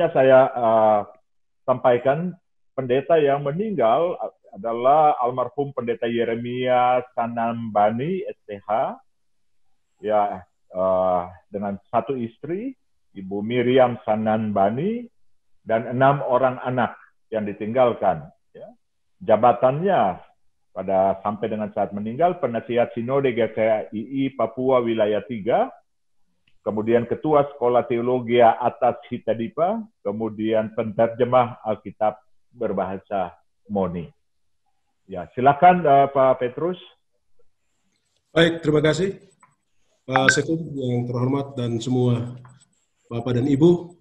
sebelumnya saya uh, sampaikan pendeta yang meninggal adalah almarhum pendeta Yeremia Sanambani STH ya uh, dengan satu istri Ibu Miriam Sanambani dan enam orang anak yang ditinggalkan ya. jabatannya pada sampai dengan saat meninggal penasihat sinode GKII Papua wilayah 3 kemudian Ketua Sekolah Teologi Atas Hitadipa, kemudian penterjemah Alkitab berbahasa Moni. Ya, silakan uh, Pak Petrus. Baik, terima kasih Pak Sekum yang terhormat dan semua Bapak dan Ibu,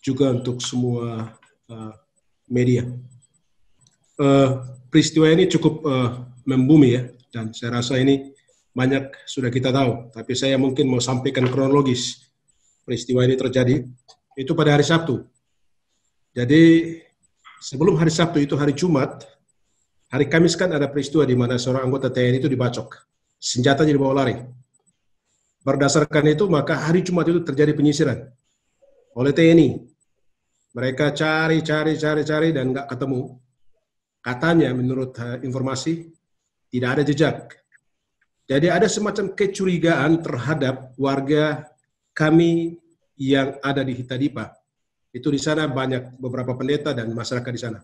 juga untuk semua uh, media. Uh, peristiwa ini cukup uh, membumi ya, dan saya rasa ini banyak sudah kita tahu, tapi saya mungkin mau sampaikan kronologis peristiwa ini terjadi. Itu pada hari Sabtu. Jadi sebelum hari Sabtu itu hari Jumat, hari Kamis kan ada peristiwa di mana seorang anggota TNI itu dibacok, senjata jadi bawa lari. Berdasarkan itu maka hari Jumat itu terjadi penyisiran oleh TNI. Mereka cari, cari, cari, cari dan nggak ketemu. Katanya menurut eh, informasi tidak ada jejak jadi ada semacam kecurigaan terhadap warga kami yang ada di Hitadipa. Itu di sana banyak beberapa pendeta dan masyarakat di sana.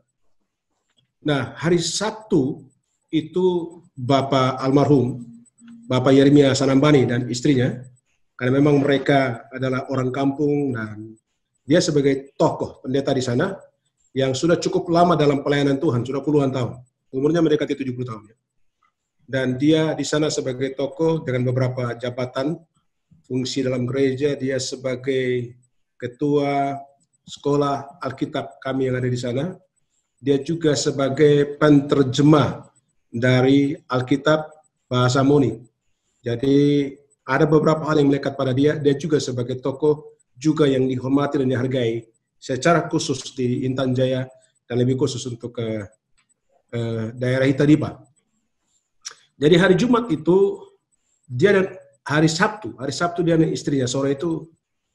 Nah, hari Sabtu itu Bapak almarhum, Bapak Yeremia Sanambani dan istrinya, karena memang mereka adalah orang kampung dan dia sebagai tokoh pendeta di sana yang sudah cukup lama dalam pelayanan Tuhan, sudah puluhan tahun. Umurnya mendekati 70 tahun. Ya dan dia di sana sebagai tokoh dengan beberapa jabatan fungsi dalam gereja dia sebagai ketua sekolah Alkitab kami yang ada di sana dia juga sebagai penterjemah dari Alkitab bahasa Moni jadi ada beberapa hal yang melekat pada dia dia juga sebagai tokoh juga yang dihormati dan dihargai secara khusus di Intan Jaya dan lebih khusus untuk ke uh, daerah Pak. Jadi hari Jumat itu dia dan hari Sabtu, hari Sabtu dia dan istrinya sore itu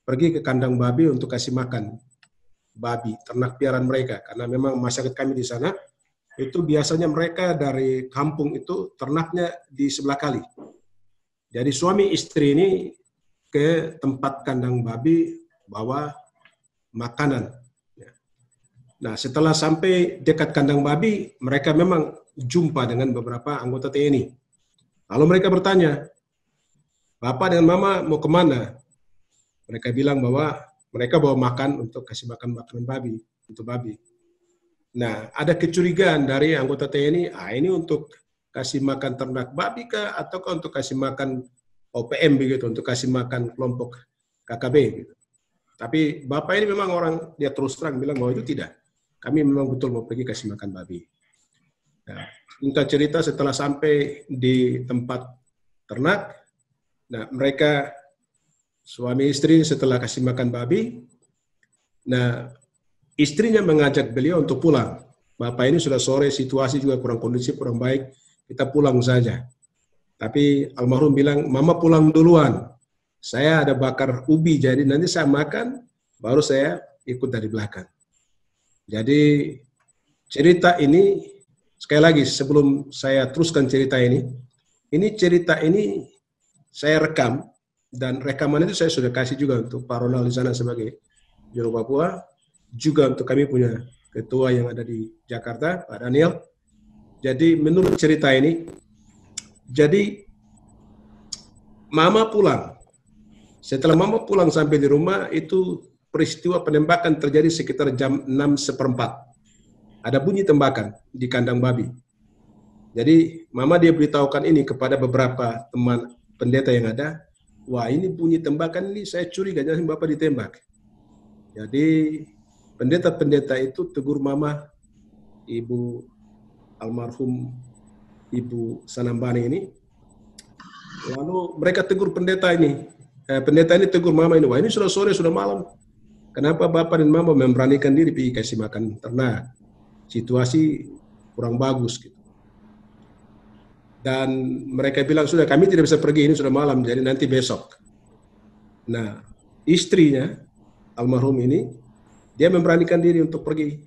pergi ke kandang babi untuk kasih makan babi, ternak piaran mereka. Karena memang masyarakat kami di sana itu biasanya mereka dari kampung itu ternaknya di sebelah kali. Jadi suami istri ini ke tempat kandang babi bawa makanan. Ya. Nah setelah sampai dekat kandang babi, mereka memang jumpa dengan beberapa anggota TNI. Lalu mereka bertanya, Bapak dengan Mama mau kemana? Mereka bilang bahwa mereka bawa makan untuk kasih makan makanan babi, untuk babi. Nah, ada kecurigaan dari anggota TNI, ah ini untuk kasih makan ternak babi kah, atau untuk kasih makan OPM begitu, untuk kasih makan kelompok KKB gitu. Tapi Bapak ini memang orang, dia terus terang bilang bahwa itu tidak. Kami memang betul mau pergi kasih makan babi. Nah, singkat cerita setelah sampai di tempat ternak, nah mereka suami istri setelah kasih makan babi, nah istrinya mengajak beliau untuk pulang. Bapak ini sudah sore, situasi juga kurang kondisi kurang baik, kita pulang saja. Tapi almarhum bilang, mama pulang duluan. Saya ada bakar ubi, jadi nanti saya makan, baru saya ikut dari belakang. Jadi cerita ini Sekali lagi, sebelum saya teruskan cerita ini, ini cerita ini saya rekam, dan rekaman itu saya sudah kasih juga untuk Pak Ronald di sana sebagai Juru Papua, juga untuk kami punya ketua yang ada di Jakarta, Pak Daniel. Jadi menurut cerita ini, jadi Mama pulang. Setelah Mama pulang sampai di rumah, itu peristiwa penembakan terjadi sekitar jam 6 seperempat ada bunyi tembakan di kandang babi. Jadi mama dia beritahukan ini kepada beberapa teman pendeta yang ada. Wah ini bunyi tembakan ini saya curiga jadi bapak ditembak. Jadi pendeta-pendeta itu tegur mama ibu almarhum ibu Sanambani ini. Lalu mereka tegur pendeta ini. Eh, pendeta ini tegur mama ini. Wah ini sudah sore sudah malam. Kenapa bapak dan mama memberanikan diri pergi kasih makan ternak? situasi kurang bagus gitu. Dan mereka bilang sudah kami tidak bisa pergi ini sudah malam jadi nanti besok. Nah, istrinya almarhum ini dia memberanikan diri untuk pergi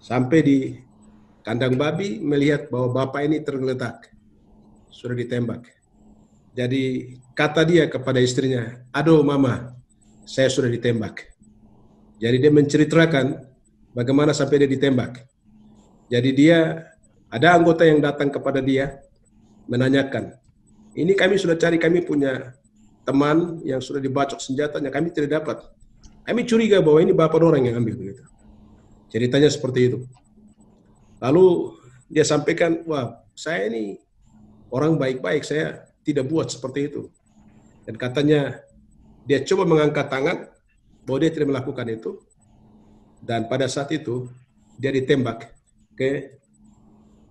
sampai di kandang babi melihat bahwa bapak ini tergeletak sudah ditembak. Jadi kata dia kepada istrinya, "Aduh mama, saya sudah ditembak." Jadi dia menceritakan bagaimana sampai dia ditembak. Jadi dia ada anggota yang datang kepada dia menanyakan, ini kami sudah cari kami punya teman yang sudah dibacok senjatanya, kami tidak dapat. Kami curiga bahwa ini bapak orang yang ambil begitu. Ceritanya seperti itu. Lalu dia sampaikan, wah saya ini orang baik-baik, saya tidak buat seperti itu. Dan katanya dia coba mengangkat tangan bahwa dia tidak melakukan itu. Dan pada saat itu dia ditembak ke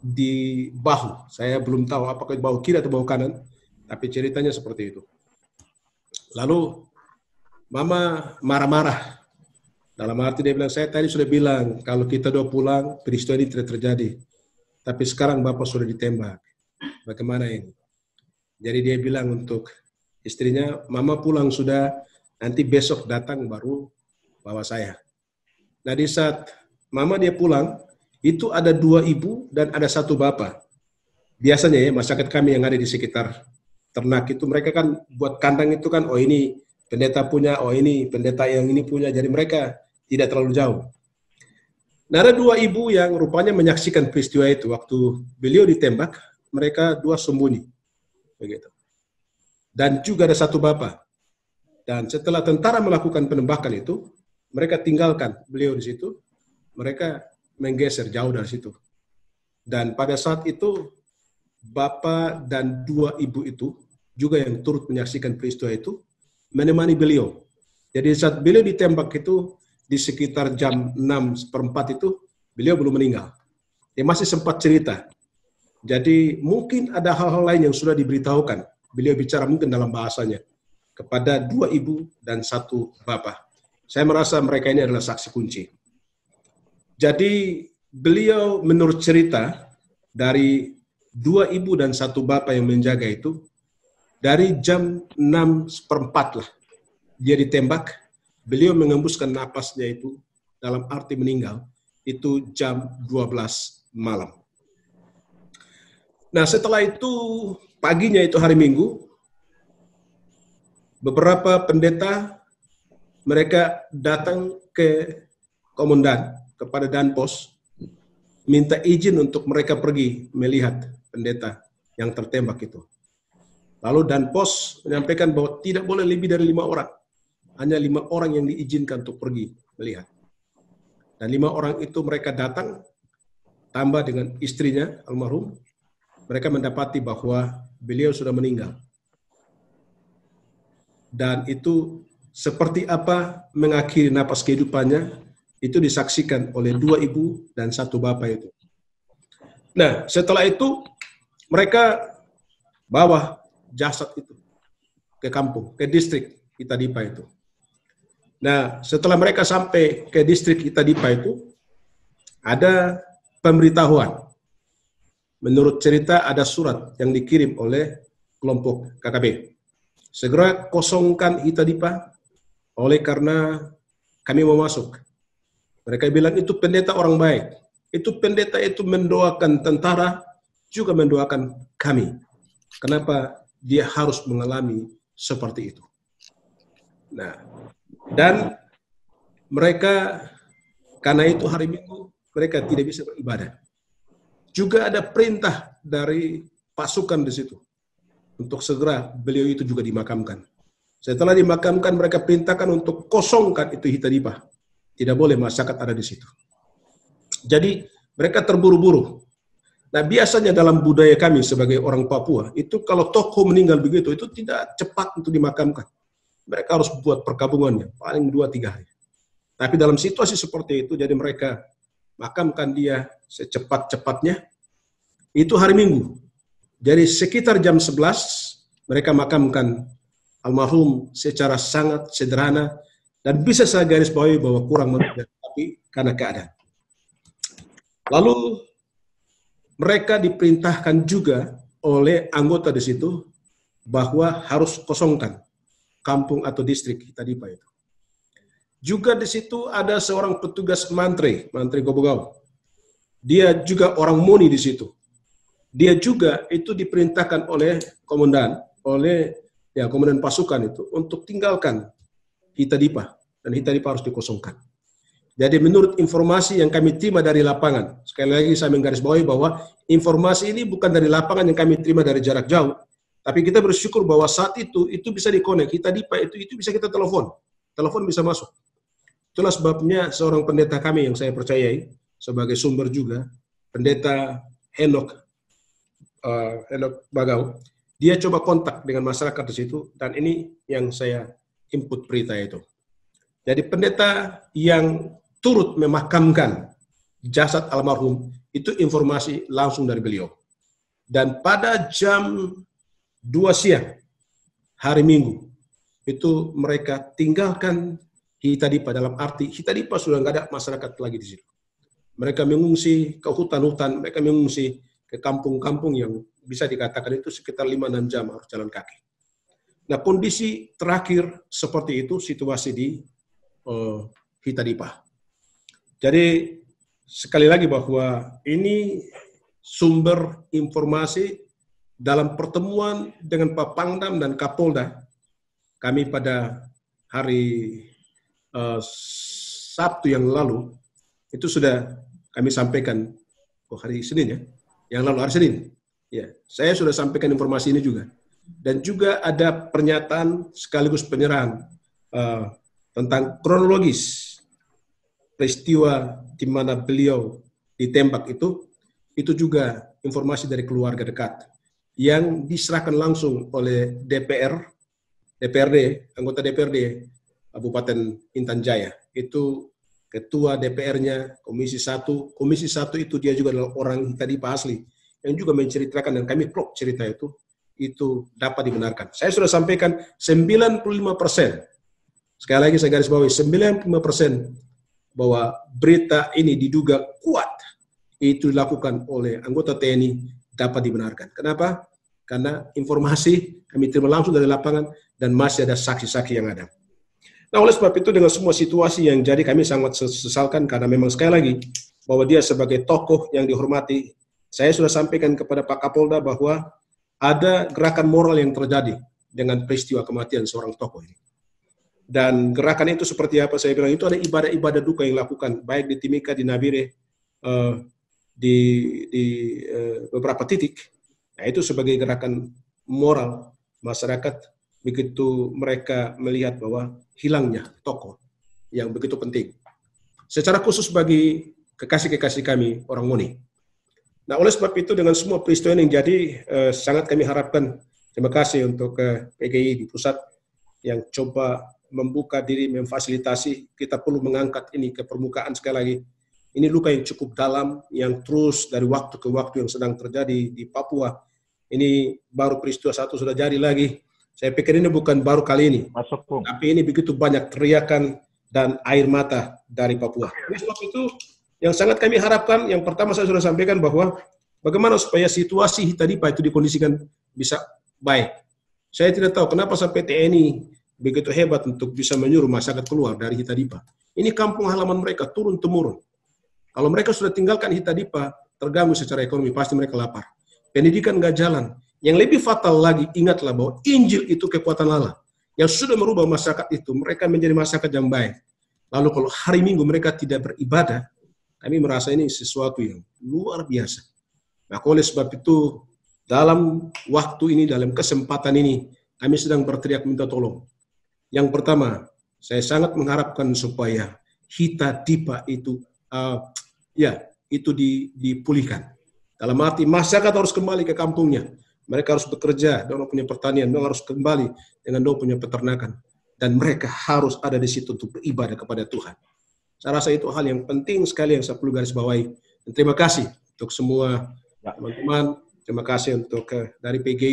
di bahu. Saya belum tahu apakah bahu kiri atau bahu kanan, tapi ceritanya seperti itu. Lalu mama marah-marah. Dalam arti dia bilang, saya tadi sudah bilang, kalau kita dua pulang, peristiwa ini tidak terjadi. Tapi sekarang bapak sudah ditembak. Bagaimana ini? Jadi dia bilang untuk istrinya, mama pulang sudah, nanti besok datang baru bawa saya. Nah di saat mama dia pulang, itu ada dua ibu dan ada satu bapak. Biasanya ya masyarakat kami yang ada di sekitar ternak itu mereka kan buat kandang itu kan oh ini pendeta punya, oh ini pendeta yang ini punya. Jadi mereka tidak terlalu jauh. Nah, ada dua ibu yang rupanya menyaksikan peristiwa itu. Waktu beliau ditembak, mereka dua sembunyi. Begitu. Dan juga ada satu bapak. Dan setelah tentara melakukan penembakan itu, mereka tinggalkan beliau di situ, mereka menggeser jauh dari situ. Dan pada saat itu, bapak dan dua ibu itu juga yang turut menyaksikan peristiwa itu menemani beliau. Jadi saat beliau ditembak itu di sekitar jam 6 seperempat itu, beliau belum meninggal. Dia masih sempat cerita. Jadi mungkin ada hal-hal lain yang sudah diberitahukan. Beliau bicara mungkin dalam bahasanya kepada dua ibu dan satu bapak. Saya merasa mereka ini adalah saksi kunci. Jadi beliau menurut cerita dari dua ibu dan satu bapak yang menjaga itu, dari jam 6 seperempat lah, dia ditembak, beliau mengembuskan napasnya itu dalam arti meninggal, itu jam 12 malam. Nah setelah itu, paginya itu hari Minggu, beberapa pendeta mereka datang ke komandan, kepada Danpos, minta izin untuk mereka pergi melihat pendeta yang tertembak itu. Lalu Danpos menyampaikan bahwa tidak boleh lebih dari lima orang. Hanya lima orang yang diizinkan untuk pergi melihat. Dan lima orang itu mereka datang, tambah dengan istrinya almarhum, mereka mendapati bahwa beliau sudah meninggal. Dan itu seperti apa mengakhiri napas kehidupannya itu disaksikan oleh dua ibu dan satu bapak itu. Nah, setelah itu mereka bawa jasad itu ke kampung, ke distrik Itadipa itu. Nah, setelah mereka sampai ke distrik Itadipa itu, ada pemberitahuan. Menurut cerita ada surat yang dikirim oleh kelompok KKB. Segera kosongkan Itadipa oleh karena kami mau masuk. Mereka bilang itu pendeta orang baik. Itu pendeta itu mendoakan tentara, juga mendoakan kami. Kenapa dia harus mengalami seperti itu? Nah, dan mereka karena itu hari Minggu mereka tidak bisa beribadah. Juga ada perintah dari pasukan di situ untuk segera beliau itu juga dimakamkan. Setelah dimakamkan, mereka perintahkan untuk kosongkan itu hitaribah. Tidak boleh masyarakat ada di situ. Jadi mereka terburu-buru. Nah biasanya dalam budaya kami sebagai orang Papua, itu kalau tokoh meninggal begitu, itu tidak cepat untuk dimakamkan. Mereka harus buat perkabungannya, paling dua tiga hari. Tapi dalam situasi seperti itu, jadi mereka makamkan dia secepat-cepatnya. Itu hari Minggu. Jadi sekitar jam 11, mereka makamkan almarhum secara sangat sederhana dan bisa saya garis bawahi bahwa kurang mengajar, tapi karena keadaan. Lalu mereka diperintahkan juga oleh anggota di situ bahwa harus kosongkan kampung atau distrik tadi Pak itu. Juga di situ ada seorang petugas mantri, mantri gobogau, Dia juga orang Muni di situ. Dia juga itu diperintahkan oleh komandan, oleh ya komandan pasukan itu untuk tinggalkan Hitadipa dan Hitadipa harus dikosongkan. Jadi menurut informasi yang kami terima dari lapangan, sekali lagi saya menggarisbawahi bahwa informasi ini bukan dari lapangan yang kami terima dari jarak jauh, tapi kita bersyukur bahwa saat itu itu bisa dikonek, kita dipa itu itu bisa kita telepon, telepon bisa masuk. Itulah sebabnya seorang pendeta kami yang saya percayai sebagai sumber juga, pendeta Henok uh, Henok Bagau, dia coba kontak dengan masyarakat di situ dan ini yang saya input berita itu. Jadi pendeta yang turut memakamkan jasad almarhum itu informasi langsung dari beliau. Dan pada jam 2 siang hari Minggu itu mereka tinggalkan Hitadipa dalam arti Hitadipa sudah nggak ada masyarakat lagi di situ. Mereka mengungsi ke hutan-hutan, mereka mengungsi ke kampung-kampung yang bisa dikatakan itu sekitar 5-6 jam harus jalan kaki. Nah kondisi terakhir seperti itu situasi di uh, eh, Hitadipa. Jadi sekali lagi bahwa ini sumber informasi dalam pertemuan dengan Pak Pangdam dan Kapolda kami pada hari uh, Sabtu yang lalu itu sudah kami sampaikan oh hari Senin ya yang lalu hari Senin Ya, saya sudah sampaikan informasi ini juga. Dan juga ada pernyataan sekaligus penyerahan uh, tentang kronologis peristiwa di mana beliau ditembak itu, itu juga informasi dari keluarga dekat yang diserahkan langsung oleh DPR, DPRD, anggota DPRD Kabupaten Intan Jaya. Itu ketua DPR-nya Komisi 1. Komisi 1 itu dia juga adalah orang tadi Pak Asli yang juga menceritakan dan kami klop cerita itu itu dapat dibenarkan. Saya sudah sampaikan 95 persen. Sekali lagi saya garis bawahi 95 persen bahwa berita ini diduga kuat itu dilakukan oleh anggota TNI dapat dibenarkan. Kenapa? Karena informasi kami terima langsung dari lapangan dan masih ada saksi-saksi yang ada. Nah, oleh sebab itu dengan semua situasi yang jadi kami sangat sesalkan karena memang sekali lagi bahwa dia sebagai tokoh yang dihormati saya sudah sampaikan kepada Pak Kapolda bahwa ada gerakan moral yang terjadi dengan peristiwa kematian seorang tokoh ini. Dan gerakan itu seperti apa saya bilang, itu ada ibadah-ibadah duka yang dilakukan, baik di Timika, di Nabire, eh, di, di eh, beberapa titik. Nah, itu sebagai gerakan moral masyarakat begitu mereka melihat bahwa hilangnya tokoh yang begitu penting. Secara khusus bagi kekasih-kekasih kami orang Muni. Nah, oleh sebab itu dengan semua peristiwa yang jadi eh, sangat kami harapkan terima kasih untuk eh, PGI di pusat yang coba membuka diri, memfasilitasi. Kita perlu mengangkat ini ke permukaan sekali lagi. Ini luka yang cukup dalam, yang terus dari waktu ke waktu yang sedang terjadi di Papua. Ini baru peristiwa satu sudah jadi lagi. Saya pikir ini bukan baru kali ini. Masuk, Tapi ini begitu banyak teriakan dan air mata dari Papua. Oleh sebab itu, yang sangat kami harapkan, yang pertama saya sudah sampaikan bahwa bagaimana supaya situasi tadi Pak itu dikondisikan bisa baik. Saya tidak tahu kenapa sampai TNI begitu hebat untuk bisa menyuruh masyarakat keluar dari Hitadipa. Ini kampung halaman mereka turun temurun. Kalau mereka sudah tinggalkan Hitadipa, terganggu secara ekonomi, pasti mereka lapar. Pendidikan nggak jalan. Yang lebih fatal lagi, ingatlah bahwa Injil itu kekuatan Allah. Yang sudah merubah masyarakat itu, mereka menjadi masyarakat yang baik. Lalu kalau hari Minggu mereka tidak beribadah, kami merasa ini sesuatu yang luar biasa. Nah, oleh sebab itu, dalam waktu ini, dalam kesempatan ini, kami sedang berteriak minta tolong. Yang pertama, saya sangat mengharapkan supaya kita tiba itu uh, ya itu dipulihkan. Dalam arti masyarakat harus kembali ke kampungnya. Mereka harus bekerja, mereka punya pertanian, mereka harus kembali dengan mereka punya peternakan. Dan mereka harus ada di situ untuk beribadah kepada Tuhan. Saya rasa itu hal yang penting sekali yang saya perlu garis bawahi. Dan terima kasih untuk semua ya. teman-teman. Terima kasih untuk uh, dari PG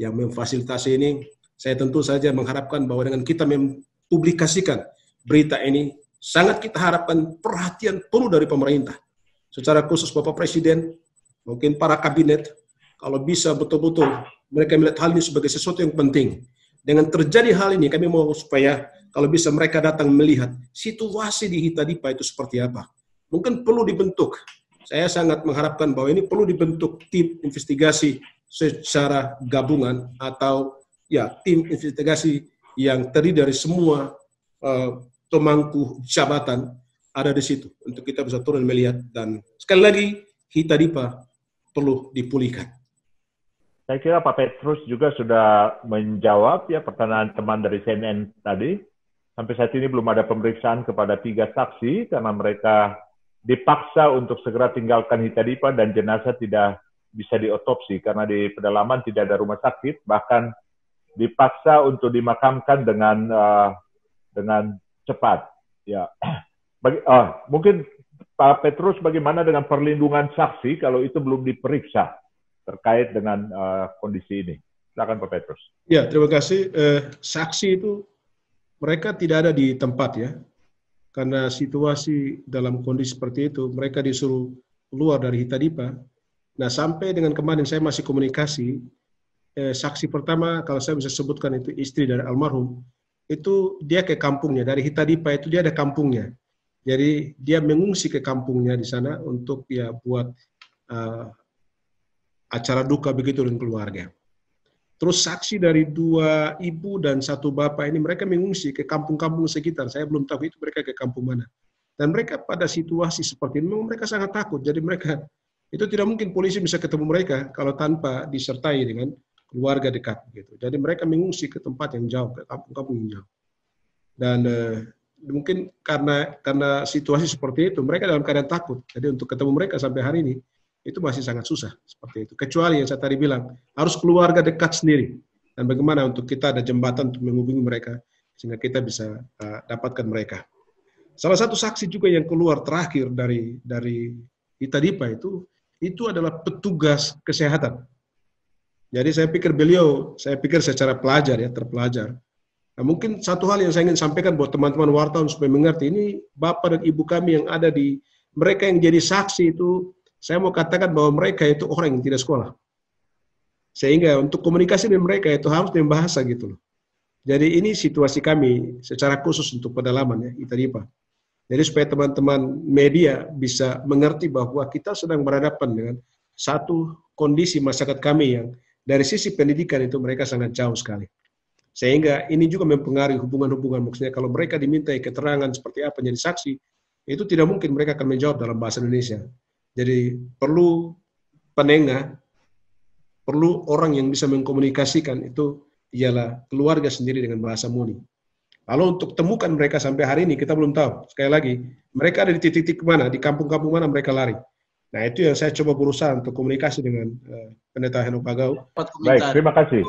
yang memfasilitasi ini. Saya tentu saja mengharapkan bahwa dengan kita mempublikasikan berita ini, sangat kita harapkan perhatian penuh dari pemerintah. Secara khusus Bapak Presiden, mungkin para kabinet, kalau bisa betul-betul mereka melihat hal ini sebagai sesuatu yang penting. Dengan terjadi hal ini, kami mau supaya kalau bisa mereka datang melihat situasi di Hitadipa itu seperti apa. Mungkin perlu dibentuk. Saya sangat mengharapkan bahwa ini perlu dibentuk tim investigasi secara gabungan atau ya tim investigasi yang terdiri dari semua uh, pemangku jabatan ada di situ untuk kita bisa turun melihat dan sekali lagi Hitadipa perlu dipulihkan. Saya kira Pak Petrus juga sudah menjawab ya pertanyaan teman dari CNN tadi. Sampai saat ini belum ada pemeriksaan kepada tiga saksi karena mereka dipaksa untuk segera tinggalkan Hitadipa dan jenazah tidak bisa diotopsi karena di pedalaman tidak ada rumah sakit bahkan dipaksa untuk dimakamkan dengan uh, dengan cepat ya Bagi, uh, mungkin Pak Petrus bagaimana dengan perlindungan saksi kalau itu belum diperiksa terkait dengan uh, kondisi ini silakan Pak Petrus ya terima kasih uh, saksi itu mereka tidak ada di tempat ya. Karena situasi dalam kondisi seperti itu, mereka disuruh keluar dari Hitadipa. Nah, sampai dengan kemarin saya masih komunikasi, eh, saksi pertama kalau saya bisa sebutkan itu istri dari almarhum, itu dia ke kampungnya. Dari Hitadipa itu dia ada kampungnya. Jadi dia mengungsi ke kampungnya di sana untuk ya buat uh, acara duka begitu dengan keluarga. Terus saksi dari dua ibu dan satu bapak ini mereka mengungsi ke kampung-kampung sekitar. Saya belum tahu itu mereka ke kampung mana. Dan mereka pada situasi seperti ini mereka sangat takut. Jadi mereka itu tidak mungkin polisi bisa ketemu mereka kalau tanpa disertai dengan keluarga dekat gitu. Jadi mereka mengungsi ke tempat yang jauh, ke kampung-kampung yang jauh. Dan uh, mungkin karena karena situasi seperti itu mereka dalam keadaan takut. Jadi untuk ketemu mereka sampai hari ini itu masih sangat susah seperti itu. Kecuali yang saya tadi bilang harus keluarga dekat sendiri dan bagaimana untuk kita ada jembatan untuk menghubungi mereka sehingga kita bisa uh, dapatkan mereka. Salah satu saksi juga yang keluar terakhir dari dari Itadipa itu itu adalah petugas kesehatan. Jadi saya pikir beliau, saya pikir secara pelajar ya terpelajar. Nah, mungkin satu hal yang saya ingin sampaikan buat teman-teman wartawan supaya mengerti ini bapak dan ibu kami yang ada di mereka yang jadi saksi itu saya mau katakan bahwa mereka itu orang yang tidak sekolah. Sehingga untuk komunikasi dengan mereka itu harus dengan bahasa gitu loh. Jadi ini situasi kami secara khusus untuk pedalaman ya, ITADIPA. Jadi supaya teman-teman media bisa mengerti bahwa kita sedang berhadapan dengan satu kondisi masyarakat kami yang dari sisi pendidikan itu mereka sangat jauh sekali. Sehingga ini juga mempengaruhi hubungan-hubungan. Maksudnya kalau mereka dimintai keterangan seperti apa jadi saksi, itu tidak mungkin mereka akan menjawab dalam bahasa Indonesia. Jadi perlu penengah, perlu orang yang bisa mengkomunikasikan itu ialah keluarga sendiri dengan bahasa Muni. Lalu untuk temukan mereka sampai hari ini kita belum tahu. Sekali lagi, mereka ada di titik-titik mana, di kampung-kampung mana mereka lari. Nah itu yang saya coba berusaha untuk komunikasi dengan uh, pendeta Henok Bagau. Baik, terima kasih.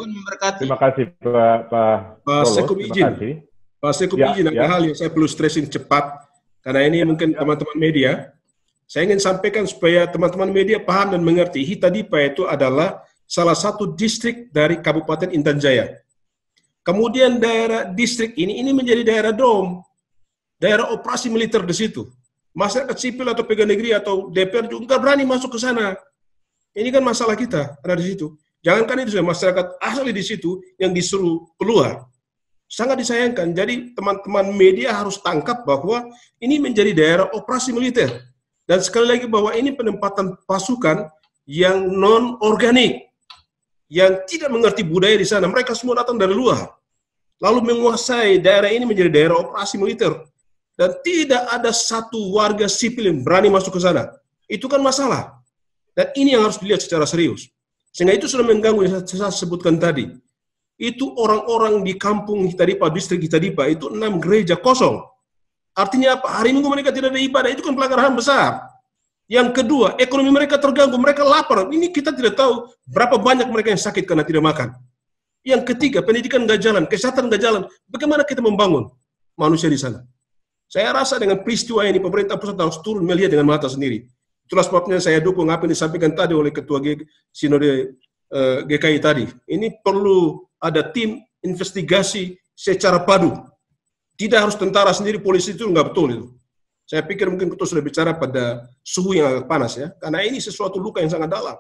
Terima kasih Pak Pak Pak Sekum izin. Pak Sekum ya, izin ya. hal yang saya perlu stressing cepat karena ini ya, mungkin ya. teman-teman media saya ingin sampaikan supaya teman-teman media paham dan mengerti, Hitadipa itu adalah salah satu distrik dari Kabupaten Intan Jaya. Kemudian daerah distrik ini, ini menjadi daerah DOM, daerah operasi militer di situ. Masyarakat sipil atau pegawai negeri atau DPR juga nggak berani masuk ke sana. Ini kan masalah kita, ada di situ. Jangankan itu, masyarakat asli di situ yang disuruh keluar sangat disayangkan. Jadi teman-teman media harus tangkap bahwa ini menjadi daerah operasi militer. Dan sekali lagi bahwa ini penempatan pasukan yang non organik, yang tidak mengerti budaya di sana. Mereka semua datang dari luar, lalu menguasai daerah ini menjadi daerah operasi militer. Dan tidak ada satu warga sipil yang berani masuk ke sana. Itu kan masalah. Dan ini yang harus dilihat secara serius. Sehingga itu sudah mengganggu yang saya sebutkan tadi. Itu orang-orang di kampung Hitadipa, distrik Hitadipa, itu enam gereja kosong Artinya apa? Hari Minggu mereka tidak ada ibadah, itu kan pelanggaran besar. Yang kedua, ekonomi mereka terganggu, mereka lapar. Ini kita tidak tahu berapa banyak mereka yang sakit karena tidak makan. Yang ketiga, pendidikan nggak jalan, kesehatan nggak jalan. Bagaimana kita membangun manusia di sana? Saya rasa dengan peristiwa ini, pemerintah pusat harus turun melihat dengan mata sendiri. Itulah sebabnya saya dukung apa yang disampaikan tadi oleh Ketua G Sinode eh, GKI tadi. Ini perlu ada tim investigasi secara padu tidak harus tentara sendiri, polisi itu nggak betul itu. Saya pikir mungkin kita sudah bicara pada suhu yang agak panas ya, karena ini sesuatu luka yang sangat dalam.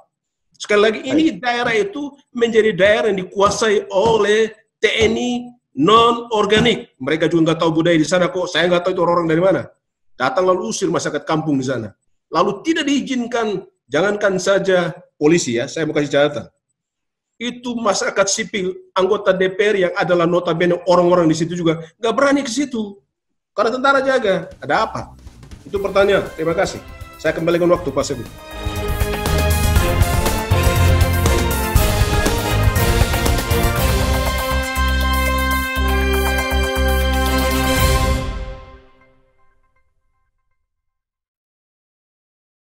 Sekali lagi, ini daerah itu menjadi daerah yang dikuasai oleh TNI non-organik. Mereka juga nggak tahu budaya di sana kok, saya nggak tahu itu orang-orang dari mana. Datang lalu usir masyarakat kampung di sana. Lalu tidak diizinkan, jangankan saja polisi ya, saya mau kasih catatan itu masyarakat sipil, anggota DPR yang adalah notabene orang-orang di situ juga, nggak berani ke situ. Karena tentara jaga. Ada apa? Itu pertanyaan. Terima kasih. Saya kembalikan waktu Pak Sebu.